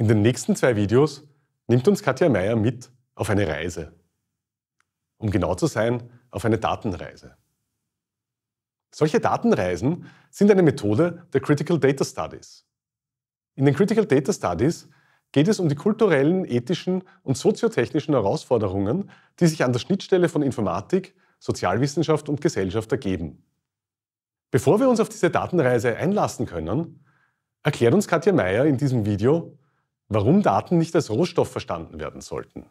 In den nächsten zwei Videos nimmt uns Katja Meier mit auf eine Reise. Um genau zu sein, auf eine Datenreise. Solche Datenreisen sind eine Methode der Critical Data Studies. In den Critical Data Studies geht es um die kulturellen, ethischen und soziotechnischen Herausforderungen, die sich an der Schnittstelle von Informatik, Sozialwissenschaft und Gesellschaft ergeben. Bevor wir uns auf diese Datenreise einlassen können, erklärt uns Katja Meier in diesem Video, Warum Daten nicht als Rohstoff verstanden werden sollten.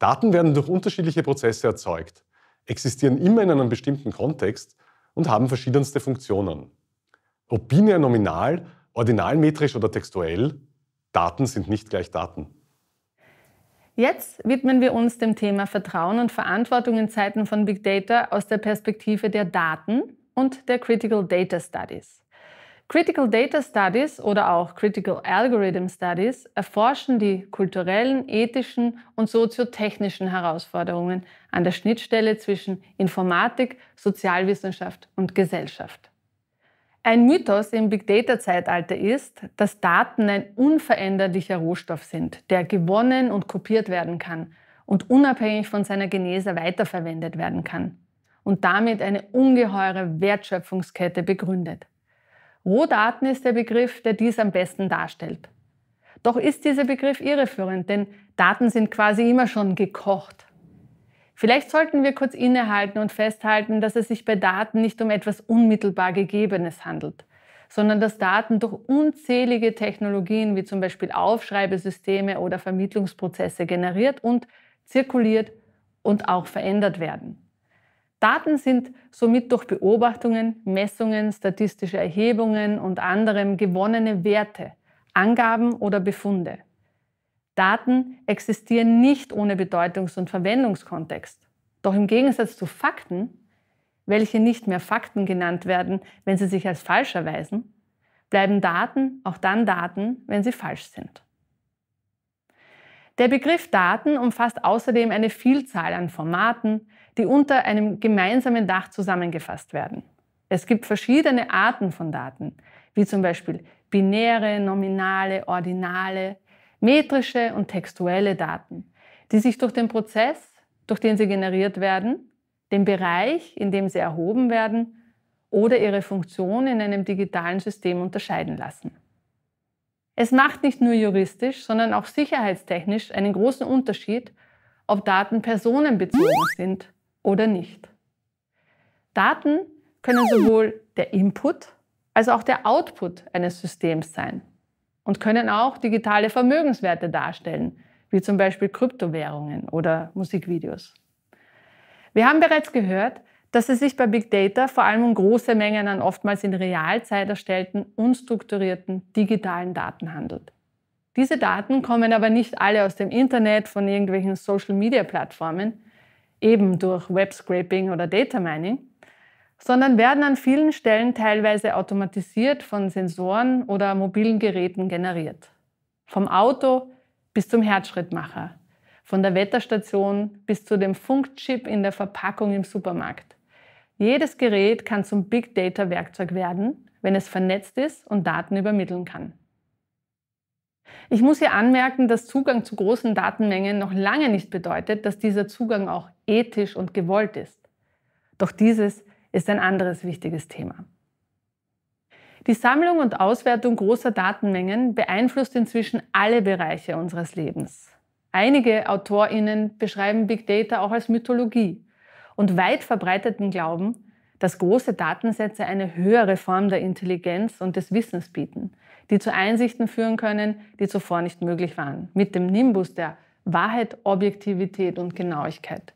Daten werden durch unterschiedliche Prozesse erzeugt, existieren immer in einem bestimmten Kontext und haben verschiedenste Funktionen. Ob binär nominal, ordinalmetrisch oder textuell, Daten sind nicht gleich Daten. Jetzt widmen wir uns dem Thema Vertrauen und Verantwortung in Zeiten von Big Data aus der Perspektive der Daten und der Critical Data Studies. Critical Data Studies oder auch Critical Algorithm Studies erforschen die kulturellen, ethischen und soziotechnischen Herausforderungen an der Schnittstelle zwischen Informatik, Sozialwissenschaft und Gesellschaft. Ein Mythos im Big Data-Zeitalter ist, dass Daten ein unveränderlicher Rohstoff sind, der gewonnen und kopiert werden kann und unabhängig von seiner Genese weiterverwendet werden kann und damit eine ungeheure Wertschöpfungskette begründet. Rohdaten ist der Begriff, der dies am besten darstellt. Doch ist dieser Begriff irreführend, denn Daten sind quasi immer schon gekocht. Vielleicht sollten wir kurz innehalten und festhalten, dass es sich bei Daten nicht um etwas unmittelbar Gegebenes handelt, sondern dass Daten durch unzählige Technologien wie zum Beispiel Aufschreibesysteme oder Vermittlungsprozesse generiert und zirkuliert und auch verändert werden. Daten sind somit durch Beobachtungen, Messungen, statistische Erhebungen und anderem gewonnene Werte, Angaben oder Befunde. Daten existieren nicht ohne Bedeutungs- und Verwendungskontext. Doch im Gegensatz zu Fakten, welche nicht mehr Fakten genannt werden, wenn sie sich als falsch erweisen, bleiben Daten auch dann Daten, wenn sie falsch sind. Der Begriff Daten umfasst außerdem eine Vielzahl an Formaten, die unter einem gemeinsamen Dach zusammengefasst werden. Es gibt verschiedene Arten von Daten, wie zum Beispiel binäre, nominale, ordinale, metrische und textuelle Daten, die sich durch den Prozess, durch den sie generiert werden, den Bereich, in dem sie erhoben werden oder ihre Funktion in einem digitalen System unterscheiden lassen. Es macht nicht nur juristisch, sondern auch sicherheitstechnisch einen großen Unterschied, ob Daten personenbezogen sind oder nicht. Daten können sowohl der Input als auch der Output eines Systems sein und können auch digitale Vermögenswerte darstellen, wie zum Beispiel Kryptowährungen oder Musikvideos. Wir haben bereits gehört, dass es sich bei Big Data vor allem um große Mengen an oftmals in Realzeit erstellten, unstrukturierten digitalen Daten handelt. Diese Daten kommen aber nicht alle aus dem Internet, von irgendwelchen Social-Media-Plattformen, eben durch Web-Scraping oder Data Mining, sondern werden an vielen Stellen teilweise automatisiert von Sensoren oder mobilen Geräten generiert. Vom Auto bis zum Herzschrittmacher, von der Wetterstation bis zu dem Funkchip in der Verpackung im Supermarkt. Jedes Gerät kann zum Big Data Werkzeug werden, wenn es vernetzt ist und Daten übermitteln kann. Ich muss hier anmerken, dass Zugang zu großen Datenmengen noch lange nicht bedeutet, dass dieser Zugang auch ethisch und gewollt ist. Doch dieses ist ein anderes wichtiges Thema. Die Sammlung und Auswertung großer Datenmengen beeinflusst inzwischen alle Bereiche unseres Lebens. Einige Autorinnen beschreiben Big Data auch als Mythologie und weit verbreiteten Glauben, dass große Datensätze eine höhere Form der Intelligenz und des Wissens bieten, die zu Einsichten führen können, die zuvor nicht möglich waren, mit dem Nimbus der Wahrheit, Objektivität und Genauigkeit.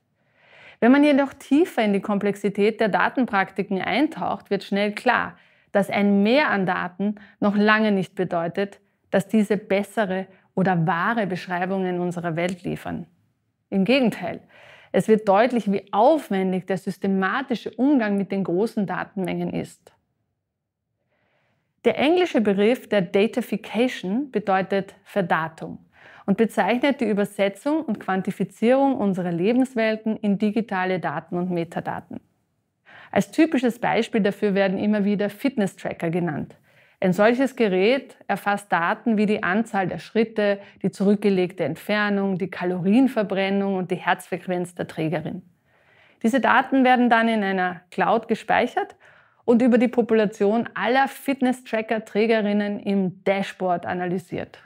Wenn man jedoch tiefer in die Komplexität der Datenpraktiken eintaucht, wird schnell klar, dass ein Mehr an Daten noch lange nicht bedeutet, dass diese bessere oder wahre Beschreibungen unserer Welt liefern. Im Gegenteil, es wird deutlich, wie aufwendig der systematische Umgang mit den großen Datenmengen ist. Der englische Begriff der Datification bedeutet Verdatung und bezeichnet die Übersetzung und Quantifizierung unserer Lebenswelten in digitale Daten und Metadaten. Als typisches Beispiel dafür werden immer wieder Fitness-Tracker genannt, ein solches Gerät erfasst Daten wie die Anzahl der Schritte, die zurückgelegte Entfernung, die Kalorienverbrennung und die Herzfrequenz der Trägerin. Diese Daten werden dann in einer Cloud gespeichert und über die Population aller Fitness-Tracker-Trägerinnen im Dashboard analysiert.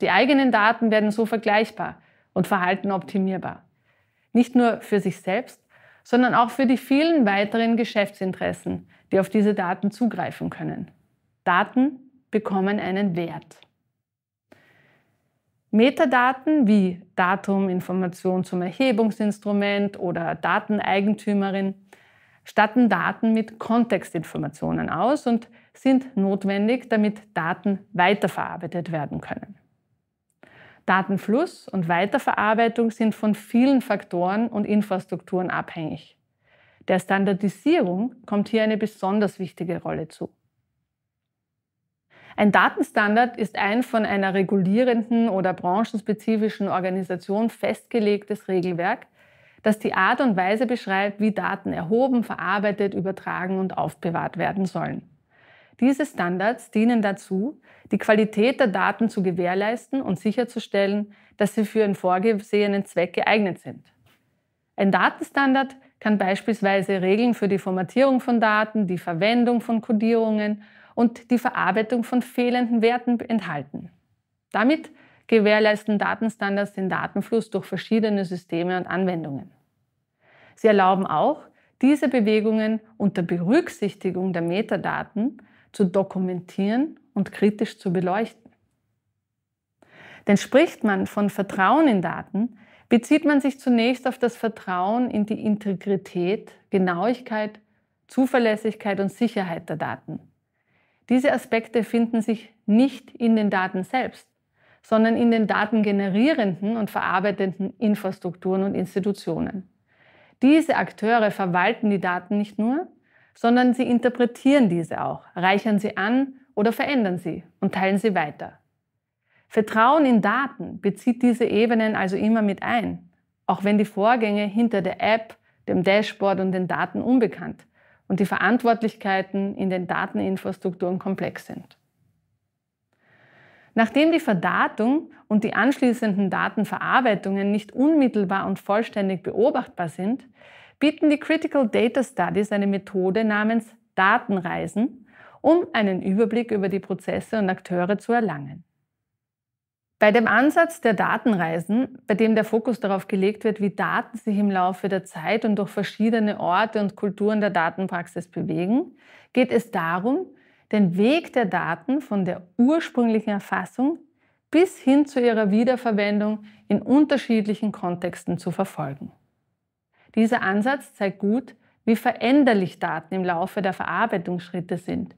Die eigenen Daten werden so vergleichbar und Verhalten optimierbar. Nicht nur für sich selbst, sondern auch für die vielen weiteren Geschäftsinteressen, die auf diese Daten zugreifen können. Daten bekommen einen Wert. Metadaten wie Datum, Information zum Erhebungsinstrument oder Dateneigentümerin statten Daten mit Kontextinformationen aus und sind notwendig, damit Daten weiterverarbeitet werden können. Datenfluss und Weiterverarbeitung sind von vielen Faktoren und Infrastrukturen abhängig. Der Standardisierung kommt hier eine besonders wichtige Rolle zu. Ein Datenstandard ist ein von einer regulierenden oder branchenspezifischen Organisation festgelegtes Regelwerk, das die Art und Weise beschreibt, wie Daten erhoben, verarbeitet, übertragen und aufbewahrt werden sollen. Diese Standards dienen dazu, die Qualität der Daten zu gewährleisten und sicherzustellen, dass sie für einen vorgesehenen Zweck geeignet sind. Ein Datenstandard kann beispielsweise Regeln für die Formatierung von Daten, die Verwendung von Kodierungen und die Verarbeitung von fehlenden Werten enthalten. Damit gewährleisten Datenstandards den Datenfluss durch verschiedene Systeme und Anwendungen. Sie erlauben auch, diese Bewegungen unter Berücksichtigung der Metadaten zu dokumentieren und kritisch zu beleuchten. Denn spricht man von Vertrauen in Daten, bezieht man sich zunächst auf das Vertrauen in die Integrität, Genauigkeit, Zuverlässigkeit und Sicherheit der Daten diese Aspekte finden sich nicht in den Daten selbst, sondern in den datengenerierenden und verarbeitenden Infrastrukturen und Institutionen. Diese Akteure verwalten die Daten nicht nur, sondern sie interpretieren diese auch, reichern sie an oder verändern sie und teilen sie weiter. Vertrauen in Daten bezieht diese Ebenen also immer mit ein, auch wenn die Vorgänge hinter der App, dem Dashboard und den Daten unbekannt und die Verantwortlichkeiten in den Dateninfrastrukturen komplex sind. Nachdem die Verdatung und die anschließenden Datenverarbeitungen nicht unmittelbar und vollständig beobachtbar sind, bieten die Critical Data Studies eine Methode namens Datenreisen, um einen Überblick über die Prozesse und Akteure zu erlangen. Bei dem Ansatz der Datenreisen, bei dem der Fokus darauf gelegt wird, wie Daten sich im Laufe der Zeit und durch verschiedene Orte und Kulturen der Datenpraxis bewegen, geht es darum, den Weg der Daten von der ursprünglichen Erfassung bis hin zu ihrer Wiederverwendung in unterschiedlichen Kontexten zu verfolgen. Dieser Ansatz zeigt gut, wie veränderlich Daten im Laufe der Verarbeitungsschritte sind,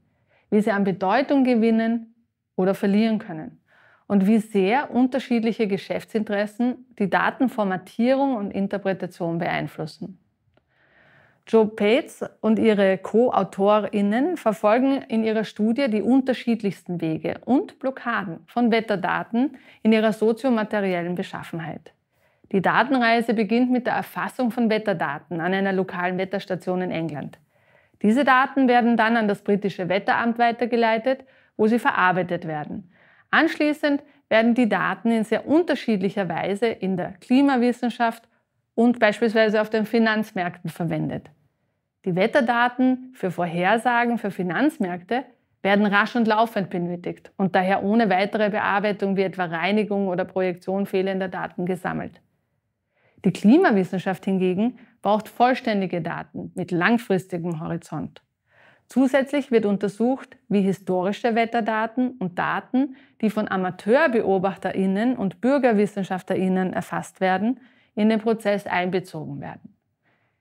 wie sie an Bedeutung gewinnen oder verlieren können und wie sehr unterschiedliche Geschäftsinteressen die Datenformatierung und Interpretation beeinflussen. Joe Pates und ihre Co-AutorInnen verfolgen in ihrer Studie die unterschiedlichsten Wege und Blockaden von Wetterdaten in ihrer soziomateriellen Beschaffenheit. Die Datenreise beginnt mit der Erfassung von Wetterdaten an einer lokalen Wetterstation in England. Diese Daten werden dann an das britische Wetteramt weitergeleitet, wo sie verarbeitet werden, Anschließend werden die Daten in sehr unterschiedlicher Weise in der Klimawissenschaft und beispielsweise auf den Finanzmärkten verwendet. Die Wetterdaten für Vorhersagen für Finanzmärkte werden rasch und laufend benötigt und daher ohne weitere Bearbeitung wie etwa Reinigung oder Projektion fehlender Daten gesammelt. Die Klimawissenschaft hingegen braucht vollständige Daten mit langfristigem Horizont. Zusätzlich wird untersucht, wie historische Wetterdaten und Daten, die von Amateurbeobachterinnen und Bürgerwissenschaftlerinnen erfasst werden, in den Prozess einbezogen werden.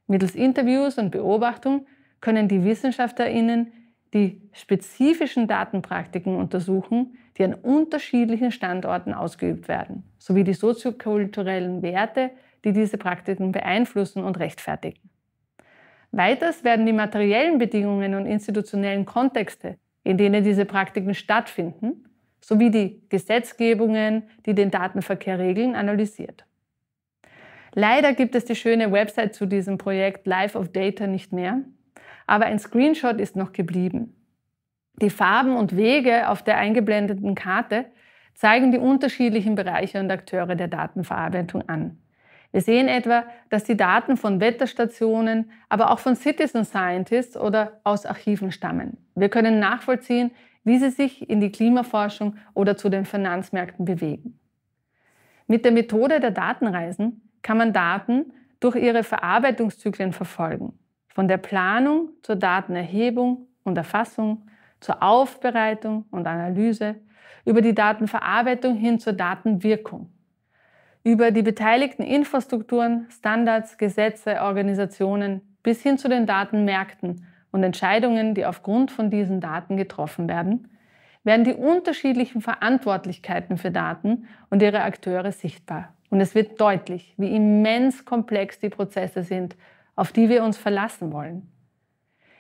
Mittels Interviews und Beobachtung können die Wissenschaftlerinnen die spezifischen Datenpraktiken untersuchen, die an unterschiedlichen Standorten ausgeübt werden, sowie die soziokulturellen Werte, die diese Praktiken beeinflussen und rechtfertigen. Weiters werden die materiellen Bedingungen und institutionellen Kontexte, in denen diese Praktiken stattfinden, sowie die Gesetzgebungen, die den Datenverkehr regeln, analysiert. Leider gibt es die schöne Website zu diesem Projekt Life of Data nicht mehr, aber ein Screenshot ist noch geblieben. Die Farben und Wege auf der eingeblendeten Karte zeigen die unterschiedlichen Bereiche und Akteure der Datenverarbeitung an. Wir sehen etwa, dass die Daten von Wetterstationen, aber auch von Citizen Scientists oder aus Archiven stammen. Wir können nachvollziehen, wie sie sich in die Klimaforschung oder zu den Finanzmärkten bewegen. Mit der Methode der Datenreisen kann man Daten durch ihre Verarbeitungszyklen verfolgen. Von der Planung zur Datenerhebung und Erfassung, zur Aufbereitung und Analyse, über die Datenverarbeitung hin zur Datenwirkung über die beteiligten Infrastrukturen, Standards, Gesetze, Organisationen bis hin zu den Datenmärkten und Entscheidungen, die aufgrund von diesen Daten getroffen werden, werden die unterschiedlichen Verantwortlichkeiten für Daten und ihre Akteure sichtbar. Und es wird deutlich, wie immens komplex die Prozesse sind, auf die wir uns verlassen wollen.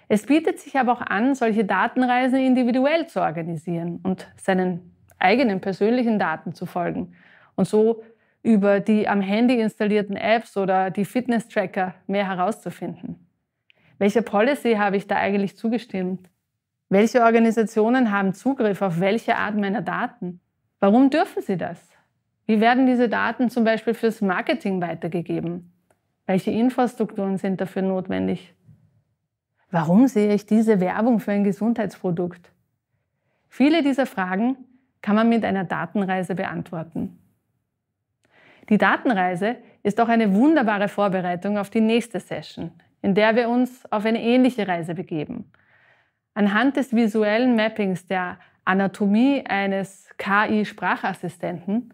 Es bietet sich aber auch an, solche Datenreisen individuell zu organisieren und seinen eigenen persönlichen Daten zu folgen und so über die am Handy installierten Apps oder die Fitness-Tracker mehr herauszufinden. Welcher Policy habe ich da eigentlich zugestimmt? Welche Organisationen haben Zugriff auf welche Art meiner Daten? Warum dürfen sie das? Wie werden diese Daten zum Beispiel fürs Marketing weitergegeben? Welche Infrastrukturen sind dafür notwendig? Warum sehe ich diese Werbung für ein Gesundheitsprodukt? Viele dieser Fragen kann man mit einer Datenreise beantworten. Die Datenreise ist auch eine wunderbare Vorbereitung auf die nächste Session, in der wir uns auf eine ähnliche Reise begeben. Anhand des visuellen Mappings der Anatomie eines KI-Sprachassistenten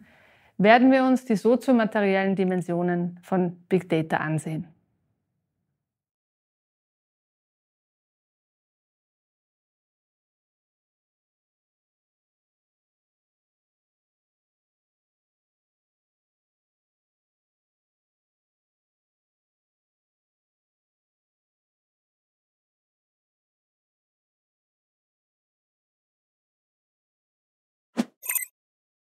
werden wir uns die soziomateriellen Dimensionen von Big Data ansehen.